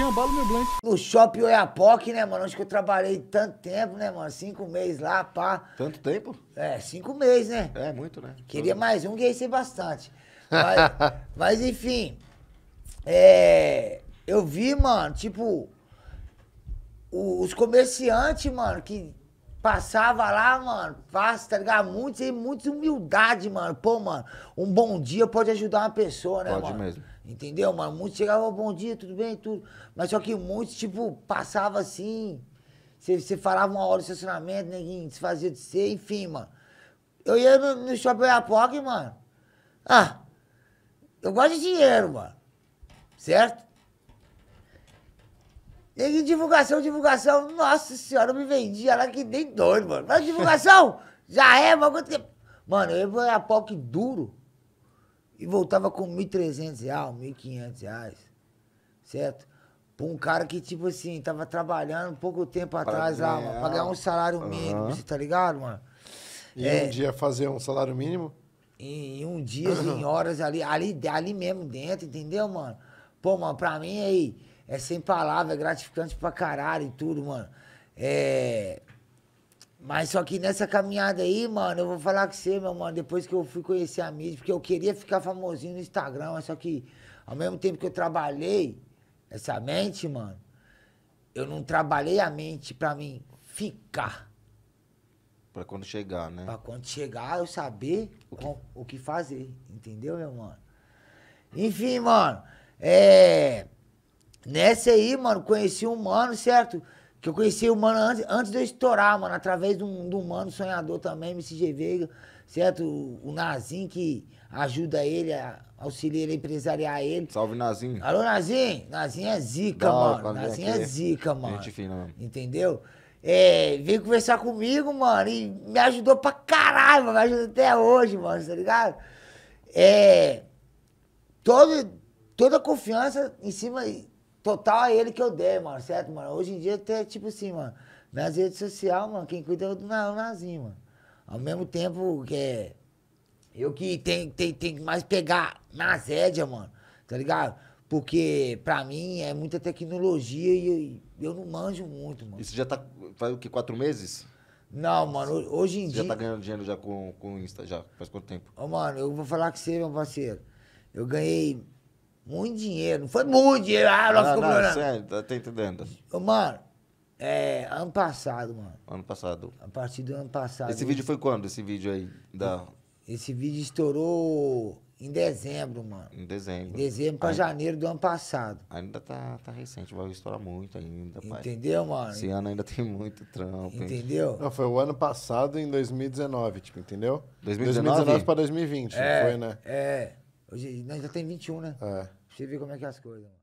Jambalo meu blank. No shopping Oiapoque, né, mano? Onde que eu trabalhei tanto tempo, né, mano? Cinco meses lá, pá. Tanto tempo? É, cinco meses, né? É, muito, né? Queria Todo mais um, que ia bastante. Mas, mas enfim. É, eu vi, mano, tipo. os comerciantes, mano, que passava lá, mano, passa, tá ligado? Muitos, muita humildade, mano. Pô, mano, um bom dia pode ajudar uma pessoa, né, pode mano? Pode mesmo. Entendeu? Mas muitos chegavam, bom dia, tudo bem, tudo. Mas só que muitos, tipo, passava assim. Você falava uma hora do estacionamento, ninguém desfazia de ser, enfim, mano. Eu ia no, no shopping Iapoque, mano. Ah, eu gosto de dinheiro, mano. Certo? Neguinho, divulgação, divulgação. Nossa senhora, eu me vendia lá que nem doido, mano. Mas divulgação? já é, mano. É? Mano, eu ia pro duro e voltava com R$ 1.300, R$ 1.500, certo? Pra um cara que, tipo assim, tava trabalhando pouco tempo pra atrás ah, ganhar... lá, mano, pra ganhar um salário mínimo, uhum. você tá ligado, mano? E é, um dia fazer um salário mínimo? Em, em um dia, em assim, horas ali, ali, ali mesmo dentro, entendeu, mano? Pô, mano, pra mim aí, é sem palavras, é gratificante pra caralho e tudo, mano. É, mas só que nessa caminhada aí, mano, eu vou falar com você, meu mano, depois que eu fui conhecer a mídia, porque eu queria ficar famosinho no Instagram, mas só que ao mesmo tempo que eu trabalhei essa mente, mano, eu não trabalhei a mente pra mim ficar. Pra quando chegar, né? Pra quando chegar eu saber o que, com, o que fazer, entendeu, meu mano? Enfim, mano, é. Nessa aí, mano, conheci um mano, certo? Que eu conheci o mano antes, antes de eu estourar, mano, através de um, mano sonhador também, MCG Veiga, certo? O, o Nazim que ajuda ele, a, auxilia ele a empresariar ele. Salve, Nazim. Alô, Nazim? Nazim é zica, Dá, mano. Nazim é zica, mano. Gente fina, mano. Entendeu? É, veio conversar comigo, mano, e me ajudou pra caralho, mano, me ajudou até hoje, mano, tá ligado? É, todo, toda a confiança em cima total a é ele que eu dei, mano, certo, mano? Hoje em dia até, tipo assim, mano, nas redes sociais, mano, quem cuida é o Nazinho, mano. Ao mesmo tempo que é, eu que tenho, tem tem que mais pegar nas rédeas, mano, tá ligado? Porque pra mim é muita tecnologia e eu, eu não manjo muito, mano. Isso já tá, faz o que, quatro meses? Não, mano, hoje em você dia... já tá ganhando dinheiro já com o Insta, já? Faz quanto tempo? Ô, mano, eu vou falar com você, meu parceiro. Eu ganhei muito dinheiro. Não foi muito dinheiro. Ah, nós ficamos não, sério, tá, tá, entendendo. Ô, mano, é, ano passado, mano. Ano passado. A partir do ano passado. Esse vídeo foi quando, esse vídeo aí? Da... Esse vídeo estourou em dezembro, mano. Em dezembro. Em dezembro pra ainda... janeiro do ano passado. Ainda tá, tá recente, vai estourar muito ainda, pai. Entendeu, mano? Esse ano ainda tem muito trampo. Entendeu? Não, foi o ano passado em 2019, tipo, entendeu? 2019, 2019 pra 2020, é, foi, né? É. Hoje nós já tem 21, né? É. Você ver como é que é as coisas, mano.